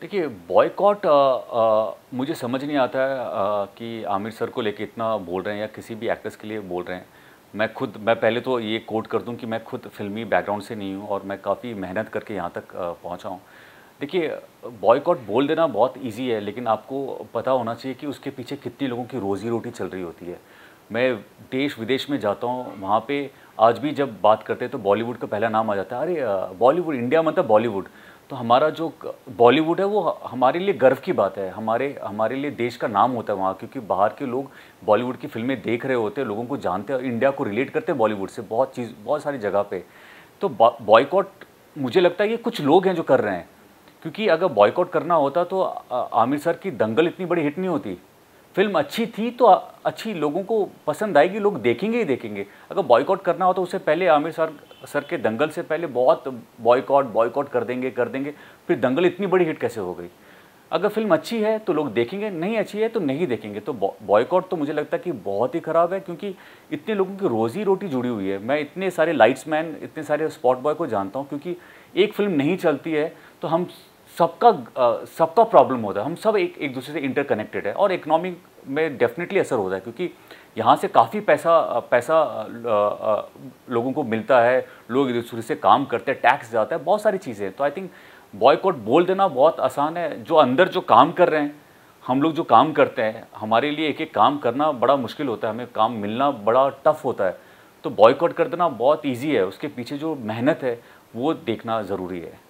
देखिए बॉयकॉट मुझे समझ नहीं आता है आ, कि आमिर सर को लेके इतना बोल रहे हैं या किसी भी एक्ट्रेस के लिए बोल रहे हैं मैं खुद मैं पहले तो ये कोट कर दूं कि मैं खुद फिल्मी बैकग्राउंड से नहीं हूँ और मैं काफ़ी मेहनत करके यहाँ तक पहुँचा हूँ देखिए बॉयकॉट बोल देना बहुत इजी है लेकिन आपको पता होना चाहिए कि उसके पीछे कितने लोगों की रोज़ी रोटी चल रही होती है मैं देश विदेश में जाता हूँ वहाँ पे आज भी जब बात करते हैं तो बॉलीवुड का पहला नाम आ जाता है अरे बॉलीवुड इंडिया मतलब बॉलीवुड तो हमारा जो बॉलीवुड है वो हमारे लिए गर्व की बात है हमारे हमारे लिए देश का नाम होता है वहाँ क्योंकि बाहर के लोग बॉलीवुड की फिल्में देख रहे होते हैं लोगों को जानते हैं और इंडिया को रिलेट करते हैं बॉलीवुड से बहुत चीज़ बहुत सारी जगह पे तो बॉयकॉट मुझे लगता है ये कुछ लोग हैं जो कर रहे हैं क्योंकि अगर बॉयकॉट करना होता तो आमिर सर की दंगल इतनी बड़ी हिट नहीं होती फिल्म अच्छी थी तो अच्छी लोगों को पसंद आएगी लोग देखेंगे ही देखेंगे अगर बॉयकॉट करना हो तो उससे पहले आमिर सर सर के दंगल से पहले बहुत बॉयकॉट बॉयकॉट कर देंगे कर देंगे फिर दंगल इतनी बड़ी हिट कैसे हो गई अगर फिल्म अच्छी है तो लोग देखेंगे नहीं अच्छी है तो नहीं देखेंगे तो बॉयकॉट तो मुझे लगता है कि बहुत ही ख़राब है क्योंकि इतने लोगों की रोज़ी रोटी जुड़ी हुई है मैं इतने सारे लाइट्स मैन इतने सारे स्पॉट बॉय को जानता हूँ क्योंकि एक फिल्म नहीं चलती है तो हम सबका सबका प्रॉब्लम होता है हम सब एक एक दूसरे से इंटरकनेक्टेड है और इकोनॉमिक में डेफिनेटली असर होता है क्योंकि यहाँ से काफ़ी पैसा पैसा लोगों को मिलता है लोग एक दूसरे से काम करते हैं टैक्स जाता है बहुत सारी चीज़ें तो आई थिंक बॉयकॉट बोल देना बहुत आसान है जो अंदर जो काम कर रहे हैं हम लोग जो काम करते हैं हमारे लिए एक एक काम करना बड़ा मुश्किल होता है हमें काम मिलना बड़ा टफ होता है तो बॉयकॉट कर देना बहुत ईजी है उसके पीछे जो मेहनत है वो देखना ज़रूरी है